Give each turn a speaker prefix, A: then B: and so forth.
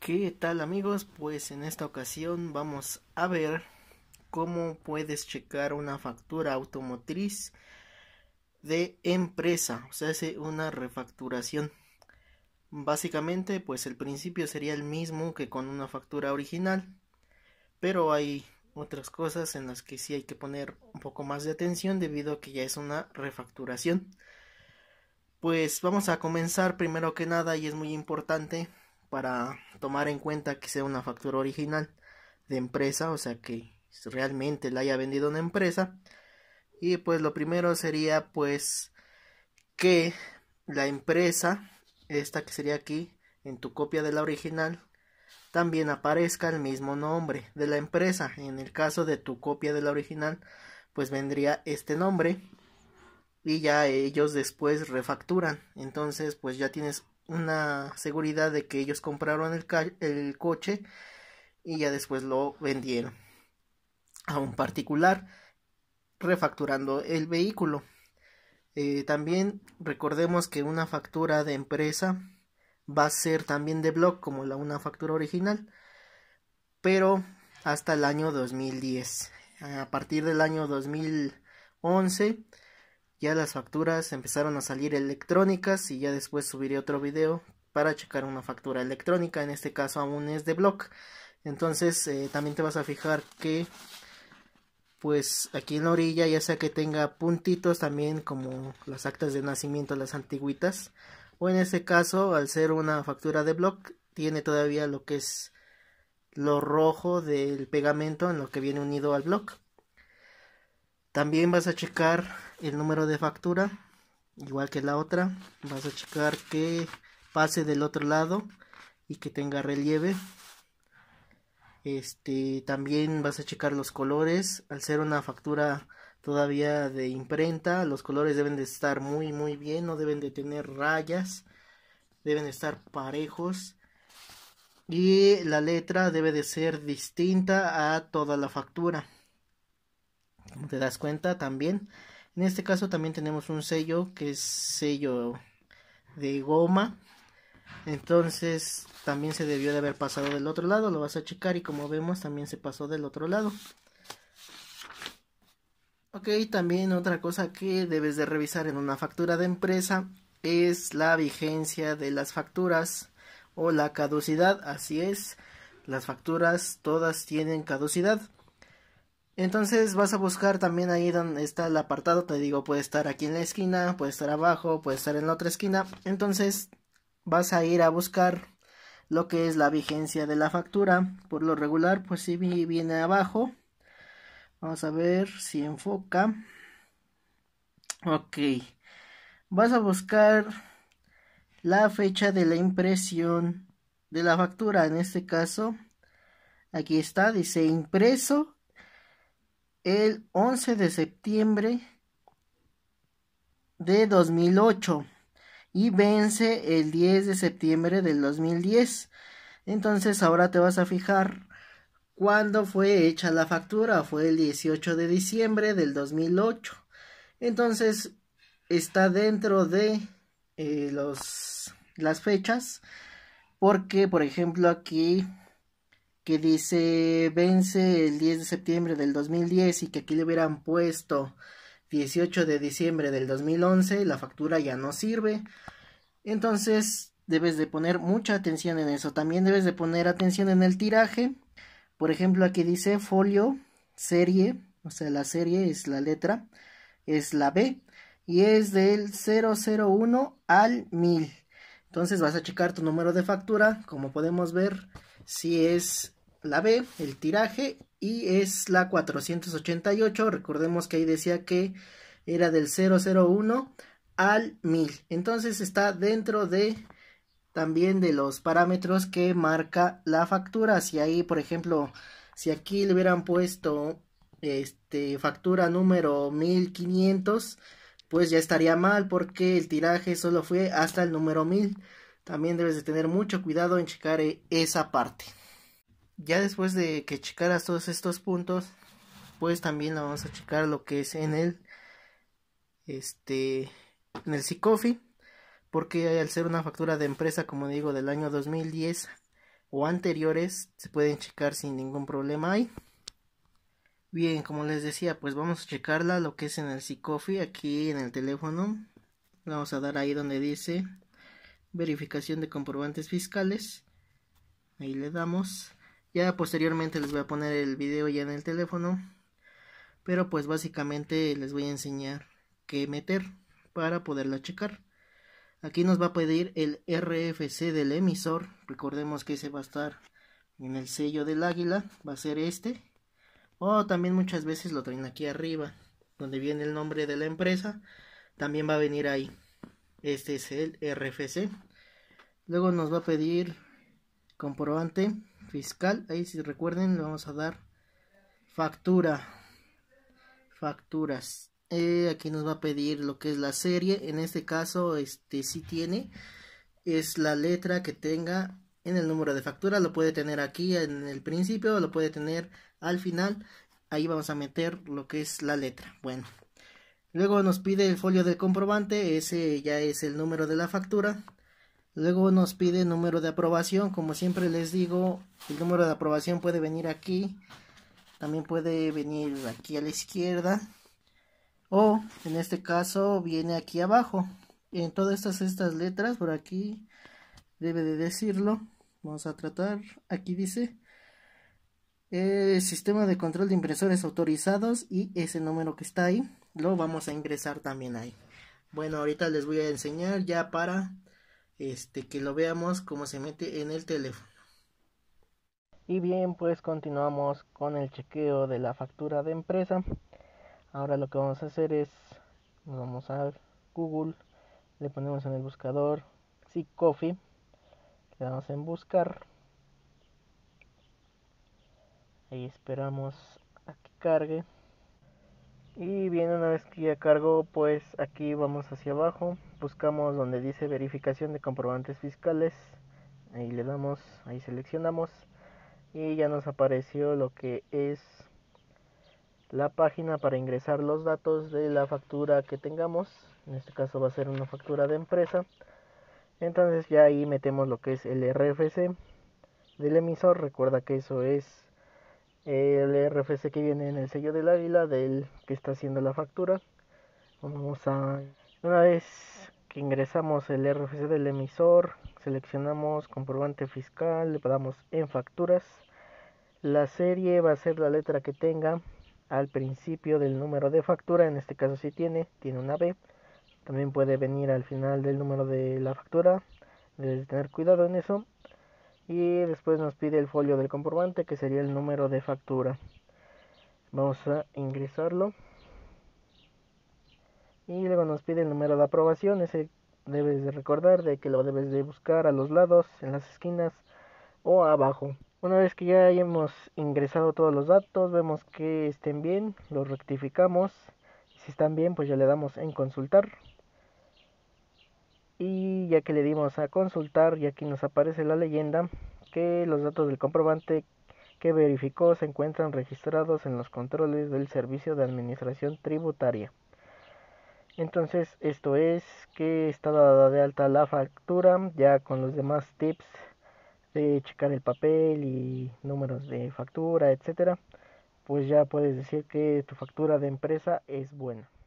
A: ¿Qué tal amigos? Pues en esta ocasión vamos a ver cómo puedes checar una factura automotriz de empresa, o sea, hace una refacturación. Básicamente, pues el principio sería el mismo que con una factura original, pero hay otras cosas en las que sí hay que poner un poco más de atención debido a que ya es una refacturación. Pues vamos a comenzar primero que nada y es muy importante para tomar en cuenta que sea una factura original de empresa, o sea que realmente la haya vendido una empresa. Y pues lo primero sería pues que la empresa, esta que sería aquí, en tu copia de la original, también aparezca el mismo nombre de la empresa. En el caso de tu copia de la original, pues vendría este nombre y ya ellos después refacturan. Entonces, pues ya tienes una seguridad de que ellos compraron el, coche y ya después lo vendieron a un particular refacturando el vehículo. Eh, también recordemos que una factura de empresa va a ser también de blog como la una factura original, pero hasta el año 2010. A partir del año 2011 ya las facturas empezaron a salir electrónicas y ya después subiré otro video para checar una factura electrónica, en este caso aún es de block. Entonces eh, también te vas a fijar que pues aquí en la orilla ya sea que tenga puntitos también como las actas de nacimiento, las antiguitas o en este caso al ser una factura de block tiene todavía lo que es lo rojo del pegamento en lo que viene unido al block también vas a checar el número de factura, igual que la otra. Vas a checar que pase del otro lado y que tenga relieve. Este, también vas a checar los colores. Al ser una factura todavía de imprenta, los colores deben de estar muy muy bien, no deben de tener rayas, deben estar parejos. Y la letra debe de ser distinta a toda la factura te das cuenta también en este caso también tenemos un sello que es sello de goma entonces también se debió de haber pasado del otro lado lo vas a checar y como vemos también se pasó del otro lado ok también otra cosa que debes de revisar en una factura de empresa es la vigencia de las facturas o la caducidad así es las facturas todas tienen caducidad entonces vas a buscar también ahí donde está el apartado, te digo, puede estar aquí en la esquina, puede estar abajo, puede estar en la otra esquina. Entonces vas a ir a buscar lo que es la vigencia de la factura. Por lo regular, pues si viene abajo. Vamos a ver si enfoca. Ok. Vas a buscar la fecha de la impresión de la factura. En este caso, aquí está, dice impreso el 11 de septiembre de 2008 y vence el 10 de septiembre del 2010. Entonces ahora te vas a fijar cuándo fue hecha la factura. Fue el 18 de diciembre del 2008. Entonces está dentro de eh, los, las fechas porque por ejemplo aquí que dice vence el 10 de septiembre del 2010 y que aquí le hubieran puesto 18 de diciembre del 2011, la factura ya no sirve. Entonces debes de poner mucha atención en eso. También debes de poner atención en el tiraje. Por ejemplo, aquí dice folio, serie, o sea, la serie es la letra, es la B y es del 001 al 1000. Entonces vas a checar tu número de factura, como podemos ver, si es la B, el tiraje, y es la 488. Recordemos que ahí decía que era del 001 al 1000. Entonces está dentro de también de los parámetros que marca la factura. Si ahí, por ejemplo, si aquí le hubieran puesto este factura número 1500, pues ya estaría mal porque el tiraje solo fue hasta el número 1000. También debes de tener mucho cuidado en checar eh, esa parte ya después de que checaras todos estos puntos, pues también vamos a checar lo que es en el este en el Sicofi, porque al ser una factura de empresa, como digo, del año 2010 o anteriores, se pueden checar sin ningún problema ahí. Bien, como les decía, pues vamos a checarla lo que es en el Sicofi aquí en el teléfono. Vamos a dar ahí donde dice verificación de comprobantes fiscales. Ahí le damos. Ya posteriormente les voy a poner el video ya en el teléfono. Pero pues básicamente les voy a enseñar qué meter para poderla checar. Aquí nos va a pedir el RFC del emisor. Recordemos que ese va a estar en el sello del águila. Va a ser este. O oh, también muchas veces lo traen aquí arriba. Donde viene el nombre de la empresa. También va a venir ahí. Este es el RFC. Luego nos va a pedir comprobante fiscal. Ahí si recuerden le vamos a dar factura. Facturas. Eh, aquí nos va a pedir lo que es la serie. En este caso, este si tiene. Es la letra que tenga en el número de factura. Lo puede tener aquí en el principio lo puede tener al final. Ahí vamos a meter lo que es la letra. Bueno. Luego nos pide el folio del comprobante. Ese ya es el número de la factura. Luego nos pide número de aprobación. Como siempre les digo, el número de aprobación puede venir aquí. También puede venir aquí a la izquierda. O en este caso viene aquí abajo. En todas estas, estas letras por aquí debe de decirlo. Vamos a tratar. Aquí dice. El eh, sistema de control de impresores autorizados y ese número que está ahí lo vamos a ingresar también ahí bueno ahorita les voy a enseñar ya para este, que lo veamos cómo se mete en el teléfono. Y bien, pues continuamos con el chequeo de la factura de empresa. Ahora lo que vamos a hacer es, nos vamos a Google, le ponemos en el buscador Coffee le damos en buscar. Ahí esperamos a que cargue y bien una vez que ya cargo pues aquí vamos hacia abajo buscamos donde dice verificación de comprobantes fiscales ahí le damos ahí seleccionamos y ya nos apareció lo que es la página para ingresar los datos de la factura que tengamos en este caso va a ser una factura de empresa entonces ya ahí metemos lo que es el RFC del emisor recuerda que eso es el RFC que viene en el sello del águila del que está haciendo la factura. Vamos a una vez que ingresamos el RFC del emisor, seleccionamos comprobante fiscal, le damos en facturas. La serie va a ser la letra que tenga al principio del número de factura, en este caso si tiene, tiene una B. También puede venir al final del número de la factura, Debe tener cuidado en eso y después nos pide el folio del comprobante que sería el número de factura vamos a ingresarlo y luego nos pide el número de aprobación ese debes de recordar de que lo debes de buscar a los lados en las esquinas o abajo una vez que ya hayamos ingresado todos los datos vemos que estén bien los rectificamos si están bien pues ya le damos en consultar y ya que le dimos a consultar y aquí nos aparece la leyenda que los datos del comprobante que verificó se encuentran registrados en los controles del Servicio de Administración Tributaria. Entonces esto es que está dada de alta la factura ya con los demás tips de checar el papel y números de factura, etcétera, pues ya puedes decir que tu factura de empresa es buena.